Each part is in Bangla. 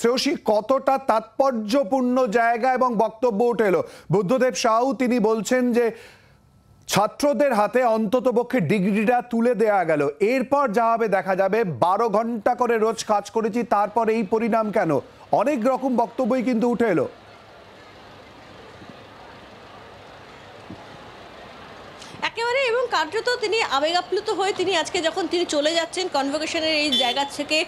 শ্রেয়সী কতটা তাৎপর্যপূর্ণ জায়গা এবং বক্তব্য উঠে এলো বুদ্ধদেব সাহু তিনি বলছেন যে ছাত্রদের হাতে অন্তত পক্ষে ডিগ্রিটা তুলে দেয়া গেল এরপর যা হবে দেখা যাবে বারো ঘন্টা করে রোজ কাজ করেছি তারপর এই পরিণাম কেন অনেক রকম বক্তব্যই কিন্তু উঠে এলো একেবারে এবং কার্যত তিনি আবেগাপ্লুত হয়ে তিনি আজকে যখন তিনি চলে যাচ্ছেন কনভোকেশনের এই জায়গা থেকে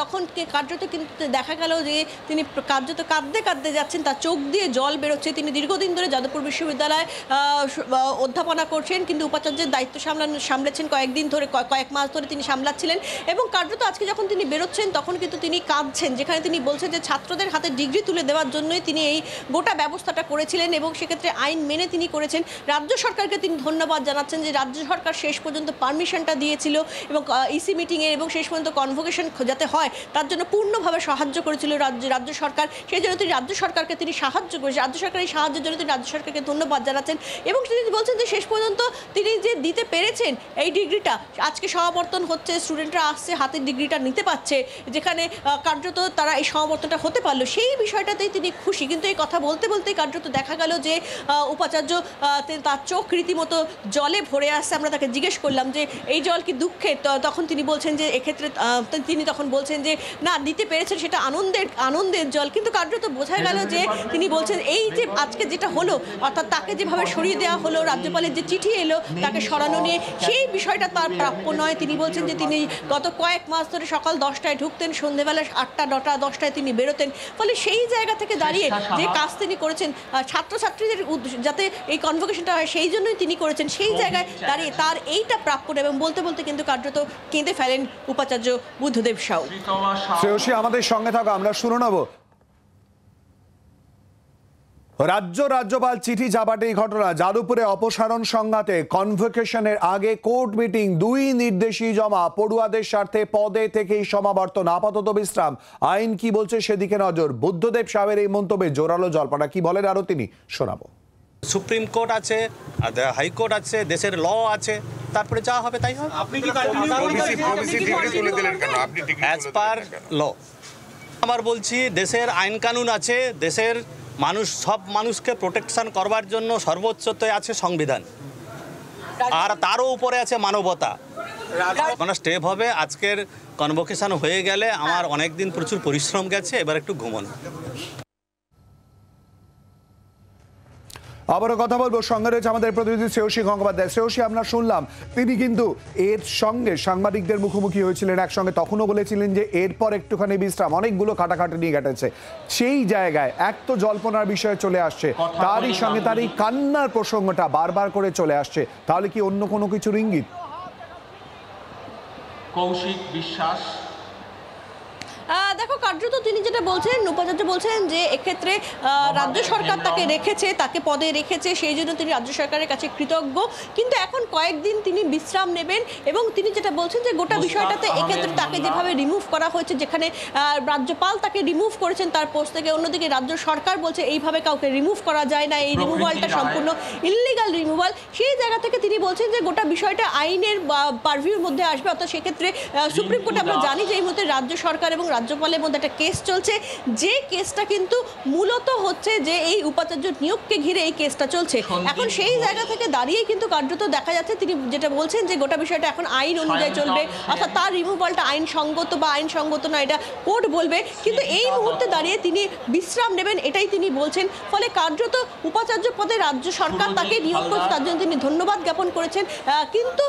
তখন কার্যত কিন্তু দেখা গেল যে তিনি কার্যত কাঁদতে কাঁদতে যাচ্ছেন তার চোখ দিয়ে জল বেরোচ্ছে তিনি দীর্ঘদিন ধরে যাদবপুর বিশ্ববিদ্যালয়ে অধ্যাপনা করছেন কিন্তু উপাচার্যের দায়িত্ব সামলান সামলেছেন কয়েকদিন ধরে কয়েক মাস ধরে তিনি সামলাচ্ছিলেন এবং কার্যত আজকে যখন তিনি বেরোচ্ছেন তখন কিন্তু তিনি কাঁদছেন যেখানে তিনি বলছেন যে ছাত্রদের হাতে ডিগ্রি তুলে দেওয়ার জন্যই তিনি এই গোটা ব্যবস্থাটা করেছিলেন এবং সেক্ষেত্রে আইন মেনে তিনি করেছেন রাজ্য সরকারকে তিনি ধন্যবাদ জানাচ্ছেন যে রাজ্য সরকার শেষ পর্যন্ত পারমিশনটা দিয়েছিল এবং ইসি মিটিংয়ে e এবং শেষ পর্যন্ত কনভোকেশন যাতে হয় তার জন্য পূর্ণভাবে সাহায্য করেছিল রাজ্য রাজ্য সরকার সেই জন্য তিনি রাজ্য সরকারকে তিনি সাহায্য করেছেন রাজ্য সরকার এই সাহায্যের জন্য তিনি রাজ্য সরকারকে ধন্যবাদ জানাচ্ছেন এবং তিনি বলছেন যে শেষ পর্যন্ত তিনি যে দিতে পেরেছেন এই ডিগ্রিটা আজকে সমাবর্তন হচ্ছে স্টুডেন্টরা আসছে হাতের ডিগ্রিটা নিতে পারছে যেখানে কার্যত তারা এই সমাবর্তনটা হতে পারলো সেই বিষয়টাতেই তিনি খুশি কিন্তু এই কথা বলতে বলতেই কার্যত দেখা গেল যে উপাচার্য তার চোখ রীতিমতো জলে ভরে আসছে আমরা তাকে জিজ্ঞেস করলাম যে এই জল কি দুঃখে তখন তিনি বলছেন যে এক্ষেত্রে তিনি তখন বলছেন যে না নিতে পেরেছেন সেটা আনন্দের আনন্দের জল কিন্তু কার্যত বোঝা গেল যে তিনি বলছেন এই যে আজকে যেটা হলো অর্থাৎ তাকে যেভাবে সরিয়ে দেওয়া হলো রাজ্যপালের যে চিঠি এলো তাকে সরানো নিয়ে সেই বিষয়টা তার প্রাপ্য নয় তিনি বলছেন যে তিনি গত কয়েক মাস ধরে সকাল দশটায় ঢুকতেন সন্ধেবেলা আটটা নটা দশটায় তিনি বেরোতেন ফলে সেই জায়গা থেকে দাঁড়িয়ে যে কাজ তিনি করেছেন ছাত্রছাত্রীদের যাতে এই কনভোকেশনটা হয় সেই জন্যই তিনি করেছেন সেই সেই জায়গায় দাঁড়িয়ে তার এইটা প্রাপ্য এবং বলতে বলতে কিন্তু কার্যত কেঁদে ফেলেন উপাচার্য বুদ্ধদেব সাউ শ্রেয়সী আমাদের সঙ্গে থাকো আমরা শুনে নেব রাজ্য রাজ্যপাল চিঠি চাপাটে ঘটনা যাদবপুরে অপসারণ সংঘাতে কনভোকেশনের আগে কোর্ট মিটিং দুই নির্দেশী জমা পড়ুয়াদের স্বার্থে পদে থেকেই সমাবর্তন আপাতত বিশ্রাম আইন কি বলছে সেদিকে নজর বুদ্ধদেব সাহের এই মন্তব্যে জোরালো জল্পনা কি বলেন আরও তিনি শোনাবো সুপ্রিম কোর্ট আছে হাইকোর্ট আছে দেশের ল আছে তারপরে যা হবে তাই অ্যাজ পার ল আমার বলছি দেশের আইন কানুন আছে দেশের মানুষ সব মানুষকে প্রোটেকশন করবার জন্য সর্বোচ্চতে আছে সংবিধান আর তারও উপরে আছে মানবতা মানে স্টেপ হবে আজকের কনভোকেশন হয়ে গেলে আমার অনেক দিন প্রচুর পরিশ্রম গেছে এবার একটু ঘুমন আবারও কথা বলবো সঙ্গে রয়েছে আমাদের প্রতিনিধি শ্রেয়সী গঙ্গোপাধ্যায় শ্রেয়সী আমরা শুনলাম তিনি কিন্তু এর সঙ্গে সাংবাদিকদের মুখোমুখি হয়েছিলেন একসঙ্গে তখনও বলেছিলেন যে এরপর একটুখানি বিশ্রাম অনেকগুলো কাটাকাটি নিয়ে কেটেছে সেই জায়গায় এক তো জল্পনার বিষয়ে চলে আসছে তারই সঙ্গে তার এই কান্নার প্রসঙ্গটা বারবার করে চলে আসছে তাহলে কি অন্য কোনো কিছুর ইঙ্গিত কৌশিক বিশ্বাস দেখো কার্যত তিনি যেটা বলছেন উপাচার্য বলছেন যে এক্ষেত্রে রাজ্য সরকার তাকে রেখেছে তাকে পদে রেখেছে সেই জন্য তিনি রাজ্য সরকারের কাছে কৃতজ্ঞ কিন্তু এখন কয়েকদিন তিনি বিশ্রাম নেবেন এবং তিনি যেটা বলছেন যে গোটা বিষয়টাতে মানে এক্ষেত্রে তাকে যেভাবে রিমুভ করা হয়েছে যেখানে রাজ্যপাল তাকে রিমুভ করেছেন তার পোস্ট থেকে অন্যদিকে রাজ্য সরকার বলছে এইভাবে কাউকে রিমুভ করা যায় না এই রিমুভালটা সম্পূর্ণ ইলিগাল রিমুভাল সেই জায়গা থেকে তিনি বলছেন যে গোটা বিষয়টা আইনের পারভিউর মধ্যে আসবে অর্থাৎ সেক্ষেত্রে সুপ্রিম কোর্টে আমরা জানি যে এই মুহূর্তে রাজ্য সরকার এবং রাজ্যপাল হাসপাতালের মধ্যে একটা কেস চলছে যে কেসটা কিন্তু মূলত হচ্ছে যে এই উপাচার্য নিয়োগকে ঘিরে এই কেসটা চলছে এখন সেই জায়গা থেকে দাঁড়িয়ে কিন্তু কার্যত দেখা যাচ্ছে তিনি যেটা বলছেন যে গোটা বিষয়টা এখন আইন অনুযায়ী চলবে হ্যাঁ। অর্থাৎ তার রিমুভালটা আইনসঙ্গত বা আইনসঙ্গত না এটা কোর্ট বলবে কিন্তু এই মুহূর্তে দাঁড়িয়ে তিনি বিশ্রাম নেবেন এটাই তিনি বলছেন ফলে কার্যত উপাচার্য পদে রাজ্য সরকার তাকে নিয়োগ করছে তার জন্য তিনি ধন্যবাদ জ্ঞাপন করেছেন কিন্তু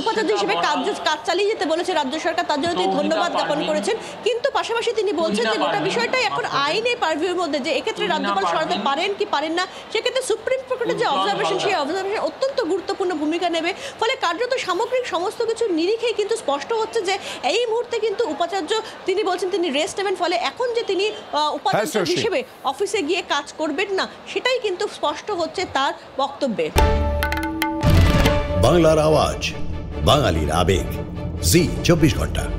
উপাচার্য হিসেবে কার্য কাজ চালিয়ে যেতে বলেছে রাজ্য সরকার তার জন্য তিনি ধন্যবাদ জ্ঞাপন করেছেন কিন্তু পাশাপাশি পাশাপাশি তিনি বলছেন যে গোটা বিষয়টাই এখন আইনে পারভিউর মধ্যে যে এক্ষেত্রে রাজ্যপাল সরাতে পারেন কি পারেন না সেক্ষেত্রে সুপ্রিম কোর্টের যে অবজারভেশন সেই অবজারভেশন অত্যন্ত গুরুত্বপূর্ণ ভূমিকা নেবে ফলে কার্যত সামগ্রিক সমস্ত কিছু নিরিখেই কিন্তু স্পষ্ট হচ্ছে যে এই মুহূর্তে কিন্তু উপাচার্য তিনি বলছেন তিনি রেস্ট নেবেন ফলে এখন যে তিনি হ্যাঁ, উপাচার্য হিসেবে অফিসে গিয়ে কাজ করবেন না সেটাই কিন্তু স্পষ্ট হচ্ছে তার বক্তব্যে বাংলার আওয়াজ বাঙালির আবেগ জি চব্বিশ ঘন্টা